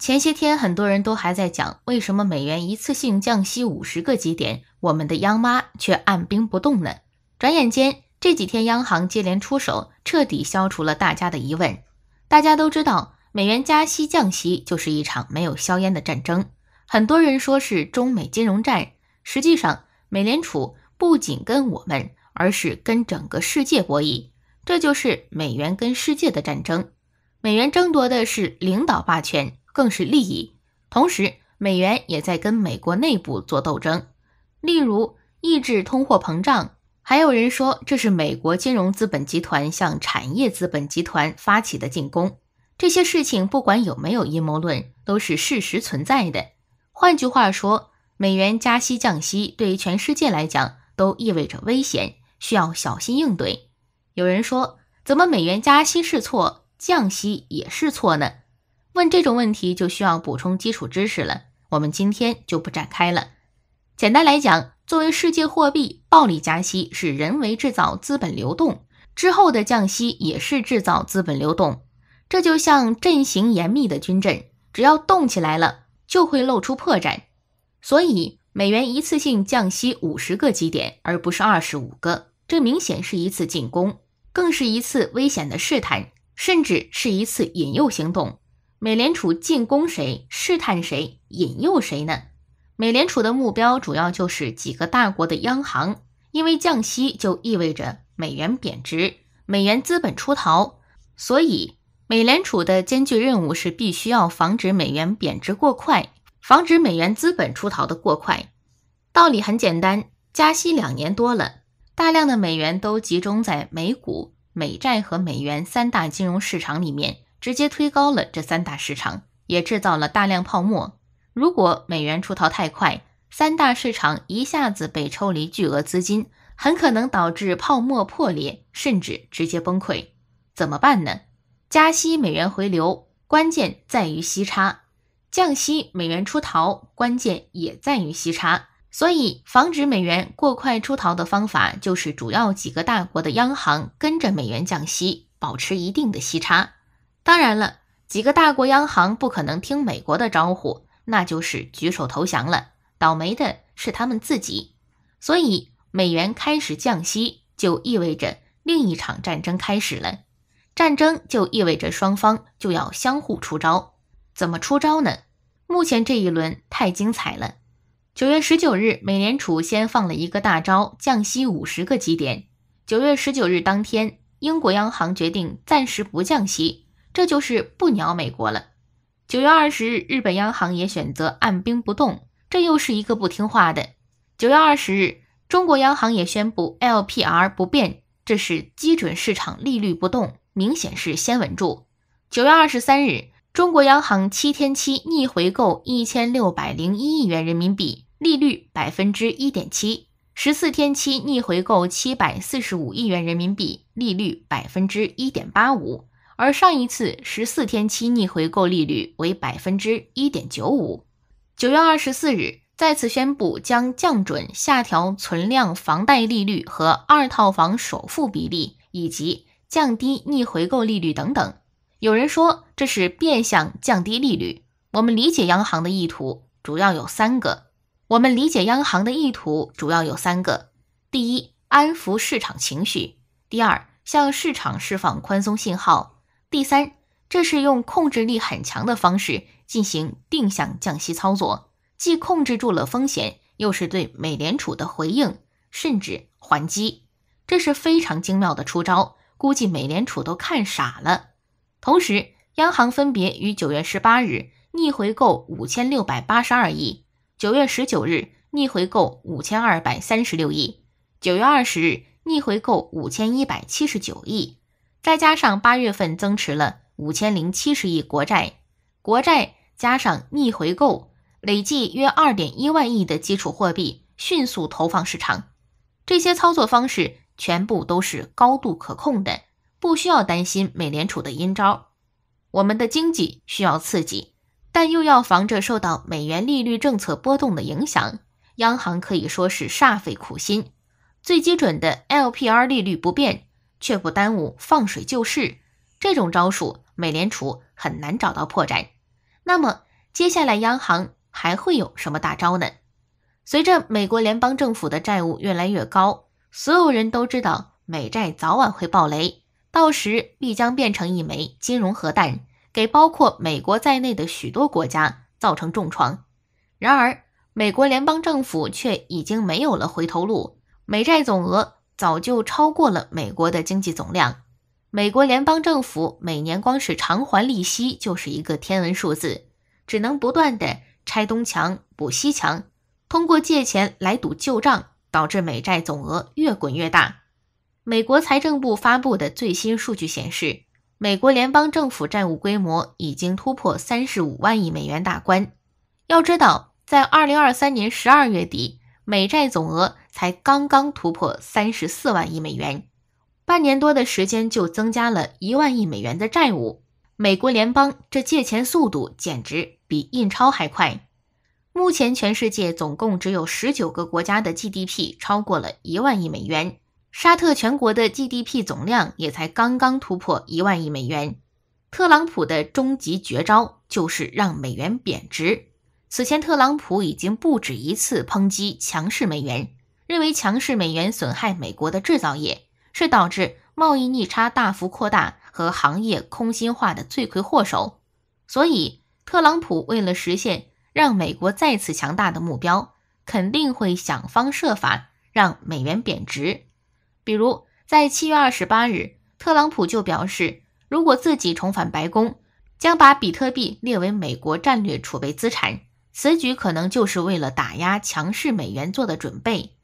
前些天，很多人都还在讲为什么美元一次性降息五十个基点，我们的央妈却按兵不动呢？转眼间，这几天央行接连出手，彻底消除了大家的疑问。大家都知道，美元加息降息就是一场没有硝烟的战争。很多人说是中美金融战，实际上，美联储不仅跟我们，而是跟整个世界博弈。这就是美元跟世界的战争。美元争夺的是领导霸权。更是利益，同时美元也在跟美国内部做斗争，例如抑制通货膨胀，还有人说这是美国金融资本集团向产业资本集团发起的进攻。这些事情不管有没有阴谋论，都是事实存在的。换句话说，美元加息、降息对全世界来讲都意味着危险，需要小心应对。有人说，怎么美元加息是错，降息也是错呢？问这种问题就需要补充基础知识了，我们今天就不展开了。简单来讲，作为世界货币，暴力加息是人为制造资本流动，之后的降息也是制造资本流动。这就像阵型严密的军阵，只要动起来了就会露出破绽。所以，美元一次性降息五十个基点，而不是二十五个，这明显是一次进攻，更是一次危险的试探，甚至是一次引诱行动。美联储进攻谁、试探谁、引诱谁呢？美联储的目标主要就是几个大国的央行，因为降息就意味着美元贬值、美元资本出逃，所以美联储的艰巨任务是必须要防止美元贬值过快，防止美元资本出逃的过快。道理很简单，加息两年多了，大量的美元都集中在美股、美债和美元三大金融市场里面。直接推高了这三大市场，也制造了大量泡沫。如果美元出逃太快，三大市场一下子被抽离巨额资金，很可能导致泡沫破裂，甚至直接崩溃。怎么办呢？加息，美元回流，关键在于息差；降息，美元出逃，关键也在于息差。所以，防止美元过快出逃的方法，就是主要几个大国的央行跟着美元降息，保持一定的息差。当然了，几个大国央行不可能听美国的招呼，那就是举手投降了。倒霉的是他们自己。所以，美元开始降息，就意味着另一场战争开始了。战争就意味着双方就要相互出招。怎么出招呢？目前这一轮太精彩了。九月十九日，美联储先放了一个大招，降息五十个基点。九月十九日当天，英国央行决定暂时不降息。这就是不鸟美国了。九月二十日，日本央行也选择按兵不动，这又是一个不听话的。九月二十日，中国央行也宣布 L P R 不变，这是基准市场利率不动，明显是先稳住。九月二十三日，中国央行七天期逆回购一千六百零一亿元人民币，利率百分之一点七；十四天期逆回购七百四十五亿元人民币，利率百分之一点八五。而上一次十四天期逆回购利率为百分之一点九五，九月二十四日再次宣布将降准、下调存量房贷利率和二套房首付比例，以及降低逆回购利率等等。有人说这是变相降低利率，我们理解央行的意图主要有三个。我们理解央行的意图主要有三个：第一，安抚市场情绪；第二，向市场释放宽松信号。第三，这是用控制力很强的方式进行定向降息操作，既控制住了风险，又是对美联储的回应甚至还击，这是非常精妙的出招，估计美联储都看傻了。同时，央行分别于九月十八日逆回购五千六百八十二亿，九月十九日逆回购五千二百三十六亿，九月二十日逆回购五千一百七十九亿。再加上八月份增持了五千零七十亿国债，国债加上逆回购，累计约二点一万亿的基础货币迅速投放市场。这些操作方式全部都是高度可控的，不需要担心美联储的阴招。我们的经济需要刺激，但又要防着受到美元利率政策波动的影响，央行可以说是煞费苦心。最基准的 LPR 利率不变。却不耽误放水救市，这种招数美联储很难找到破绽。那么接下来央行还会有什么大招呢？随着美国联邦政府的债务越来越高，所有人都知道美债早晚会爆雷，到时必将变成一枚金融核弹，给包括美国在内的许多国家造成重创。然而，美国联邦政府却已经没有了回头路，美债总额。早就超过了美国的经济总量。美国联邦政府每年光是偿还利息就是一个天文数字，只能不断的拆东墙补西墙，通过借钱来赌旧账，导致美债总额越滚越大。美国财政部发布的最新数据显示，美国联邦政府债务规模已经突破三十五万亿美元大关。要知道，在二零二三年十二月底，美债总额。才刚刚突破三十四万亿美元，半年多的时间就增加了一万亿美元的债务。美国联邦这借钱速度简直比印钞还快。目前，全世界总共只有十九个国家的 GDP 超过了一万亿美元。沙特全国的 GDP 总量也才刚刚突破一万亿美元。特朗普的终极绝招就是让美元贬值。此前，特朗普已经不止一次抨击强势美元。认为强势美元损害美国的制造业，是导致贸易逆差大幅扩大和行业空心化的罪魁祸首。所以，特朗普为了实现让美国再次强大的目标，肯定会想方设法让美元贬值。比如，在七月二十八日，特朗普就表示，如果自己重返白宫，将把比特币列为美国战略储备资产。此举可能就是为了打压强势美元做的准备。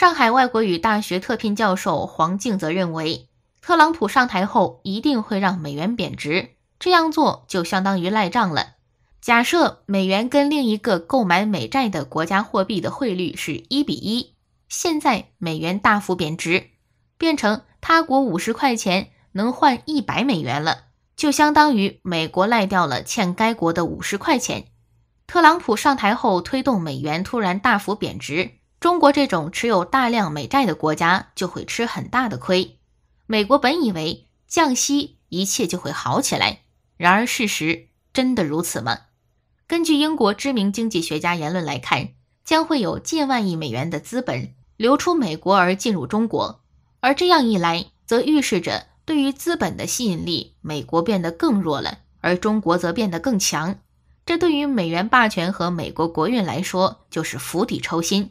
上海外国语大学特聘教授黄静则认为，特朗普上台后一定会让美元贬值，这样做就相当于赖账了。假设美元跟另一个购买美债的国家货币的汇率是一比一，现在美元大幅贬值，变成他国五十块钱能换一百美元了，就相当于美国赖掉了欠该国的五十块钱。特朗普上台后推动美元突然大幅贬值。中国这种持有大量美债的国家就会吃很大的亏。美国本以为降息一切就会好起来，然而事实真的如此吗？根据英国知名经济学家言论来看，将会有近万亿美元的资本流出美国而进入中国，而这样一来，则预示着对于资本的吸引力，美国变得更弱了，而中国则变得更强。这对于美元霸权和美国国运来说，就是釜底抽薪。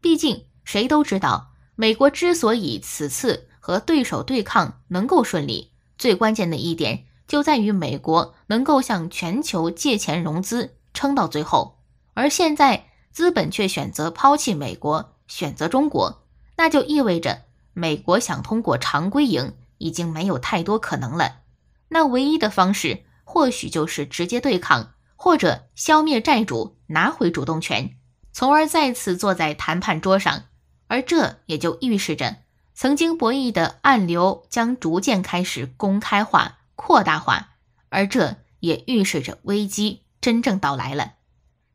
毕竟，谁都知道，美国之所以此次和对手对抗能够顺利，最关键的一点就在于美国能够向全球借钱融资，撑到最后。而现在，资本却选择抛弃美国，选择中国，那就意味着美国想通过常规赢已经没有太多可能了。那唯一的方式，或许就是直接对抗，或者消灭债主，拿回主动权。从而再次坐在谈判桌上，而这也就预示着曾经博弈的暗流将逐渐开始公开化、扩大化，而这也预示着危机真正到来了。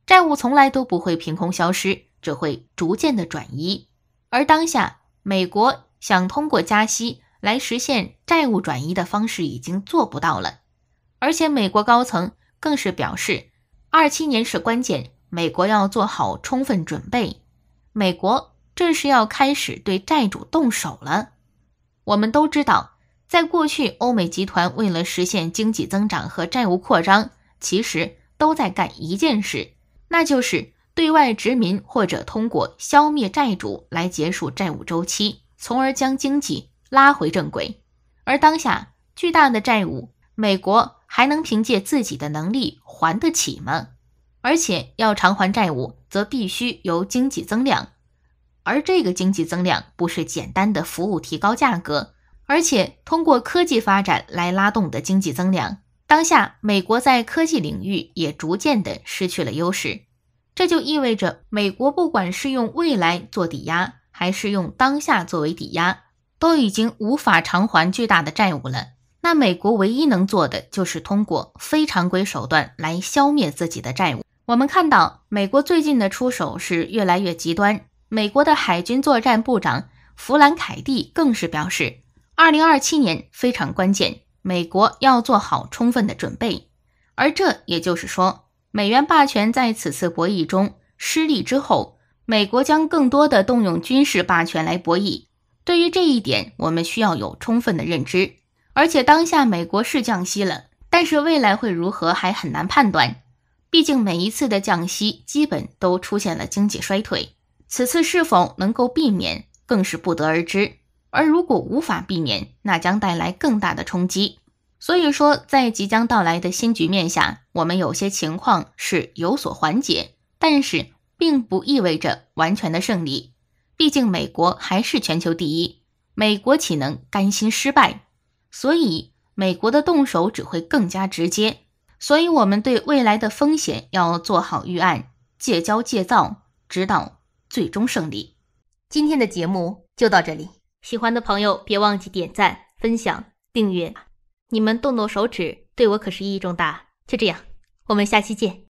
债务从来都不会凭空消失，只会逐渐的转移。而当下，美国想通过加息来实现债务转移的方式已经做不到了，而且美国高层更是表示，二七年是关键。美国要做好充分准备，美国这是要开始对债主动手了。我们都知道，在过去，欧美集团为了实现经济增长和债务扩张，其实都在干一件事，那就是对外殖民或者通过消灭债主来结束债务周期，从而将经济拉回正轨。而当下巨大的债务，美国还能凭借自己的能力还得起吗？而且要偿还债务，则必须由经济增量，而这个经济增量不是简单的服务提高价格，而且通过科技发展来拉动的经济增量。当下，美国在科技领域也逐渐的失去了优势，这就意味着美国不管是用未来做抵押，还是用当下作为抵押，都已经无法偿还巨大的债务了。那美国唯一能做的就是通过非常规手段来消灭自己的债务。我们看到，美国最近的出手是越来越极端。美国的海军作战部长弗兰凯蒂更是表示，二零二七年非常关键，美国要做好充分的准备。而这也就是说，美元霸权在此次博弈中失利之后，美国将更多的动用军事霸权来博弈。对于这一点，我们需要有充分的认知。而且，当下美国是降息了，但是未来会如何，还很难判断。毕竟每一次的降息基本都出现了经济衰退，此次是否能够避免更是不得而知。而如果无法避免，那将带来更大的冲击。所以说，在即将到来的新局面下，我们有些情况是有所缓解，但是并不意味着完全的胜利。毕竟美国还是全球第一，美国岂能甘心失败？所以，美国的动手只会更加直接。所以，我们对未来的风险要做好预案，戒骄戒躁，直到最终胜利。今天的节目就到这里，喜欢的朋友别忘记点赞、分享、订阅。你们动动手指，对我可是意义重大。就这样，我们下期见。